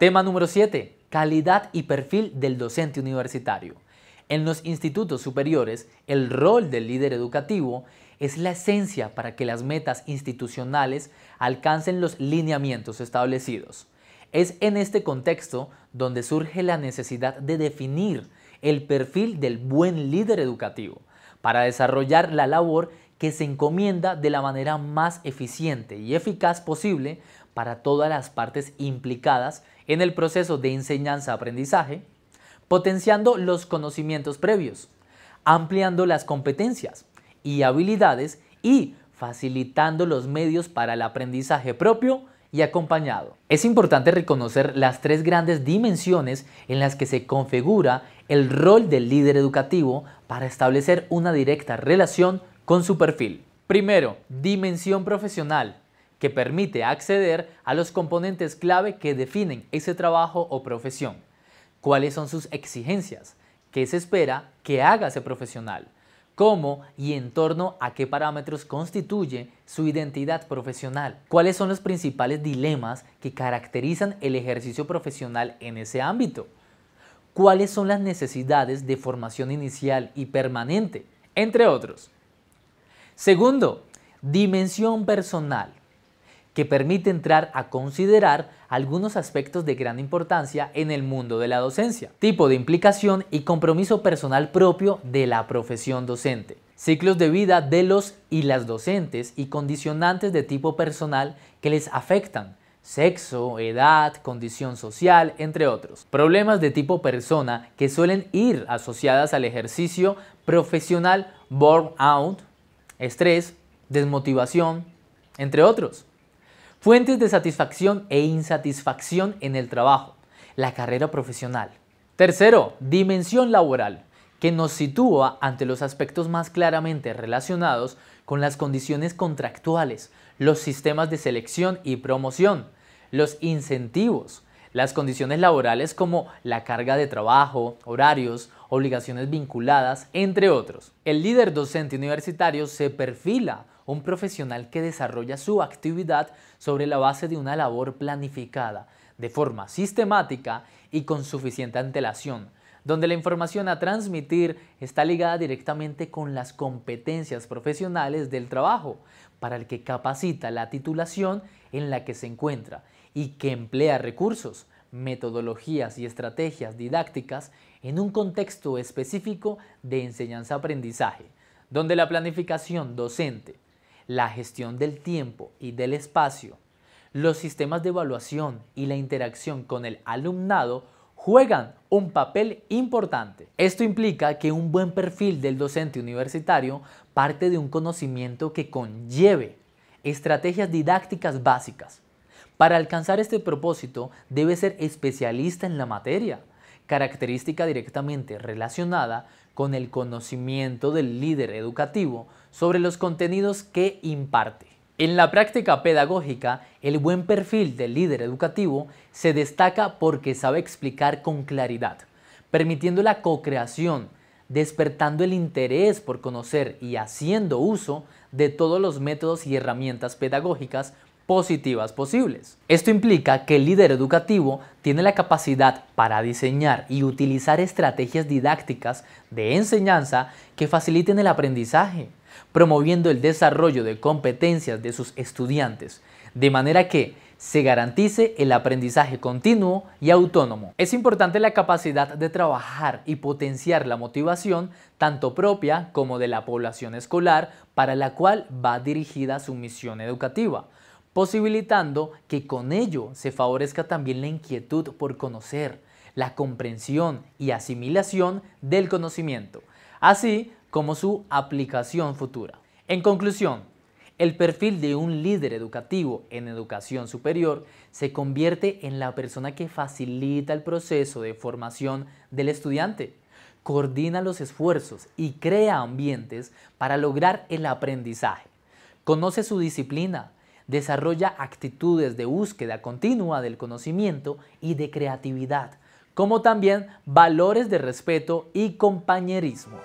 Tema número 7. Calidad y perfil del docente universitario. En los institutos superiores, el rol del líder educativo es la esencia para que las metas institucionales alcancen los lineamientos establecidos. Es en este contexto donde surge la necesidad de definir el perfil del buen líder educativo para desarrollar la labor que se encomienda de la manera más eficiente y eficaz posible para todas las partes implicadas en el proceso de enseñanza-aprendizaje, potenciando los conocimientos previos, ampliando las competencias y habilidades y facilitando los medios para el aprendizaje propio y acompañado. Es importante reconocer las tres grandes dimensiones en las que se configura el rol del líder educativo para establecer una directa relación con su perfil. Primero, dimensión profesional que permite acceder a los componentes clave que definen ese trabajo o profesión. ¿Cuáles son sus exigencias? ¿Qué se espera que haga ese profesional? ¿Cómo y en torno a qué parámetros constituye su identidad profesional? ¿Cuáles son los principales dilemas que caracterizan el ejercicio profesional en ese ámbito? ¿Cuáles son las necesidades de formación inicial y permanente? Entre otros. Segundo, dimensión personal que permite entrar a considerar algunos aspectos de gran importancia en el mundo de la docencia, tipo de implicación y compromiso personal propio de la profesión docente, ciclos de vida de los y las docentes y condicionantes de tipo personal que les afectan, sexo, edad, condición social, entre otros. Problemas de tipo persona que suelen ir asociadas al ejercicio profesional burnout, estrés, desmotivación, entre otros. Fuentes de satisfacción e insatisfacción en el trabajo, la carrera profesional. Tercero, dimensión laboral, que nos sitúa ante los aspectos más claramente relacionados con las condiciones contractuales, los sistemas de selección y promoción, los incentivos, las condiciones laborales como la carga de trabajo, horarios, obligaciones vinculadas, entre otros. El líder docente universitario se perfila un profesional que desarrolla su actividad sobre la base de una labor planificada, de forma sistemática y con suficiente antelación, donde la información a transmitir está ligada directamente con las competencias profesionales del trabajo, para el que capacita la titulación en la que se encuentra y que emplea recursos, metodologías y estrategias didácticas en un contexto específico de enseñanza-aprendizaje, donde la planificación docente, la gestión del tiempo y del espacio, los sistemas de evaluación y la interacción con el alumnado juegan un papel importante. Esto implica que un buen perfil del docente universitario parte de un conocimiento que conlleve estrategias didácticas básicas, para alcanzar este propósito debe ser especialista en la materia, característica directamente relacionada con el conocimiento del líder educativo sobre los contenidos que imparte. En la práctica pedagógica, el buen perfil del líder educativo se destaca porque sabe explicar con claridad, permitiendo la co-creación, despertando el interés por conocer y haciendo uso de todos los métodos y herramientas pedagógicas positivas posibles. Esto implica que el líder educativo tiene la capacidad para diseñar y utilizar estrategias didácticas de enseñanza que faciliten el aprendizaje, promoviendo el desarrollo de competencias de sus estudiantes, de manera que se garantice el aprendizaje continuo y autónomo. Es importante la capacidad de trabajar y potenciar la motivación tanto propia como de la población escolar para la cual va dirigida su misión educativa, posibilitando que con ello se favorezca también la inquietud por conocer, la comprensión y asimilación del conocimiento, así como su aplicación futura. En conclusión, el perfil de un líder educativo en educación superior se convierte en la persona que facilita el proceso de formación del estudiante, coordina los esfuerzos y crea ambientes para lograr el aprendizaje, conoce su disciplina, desarrolla actitudes de búsqueda continua del conocimiento y de creatividad, como también valores de respeto y compañerismo.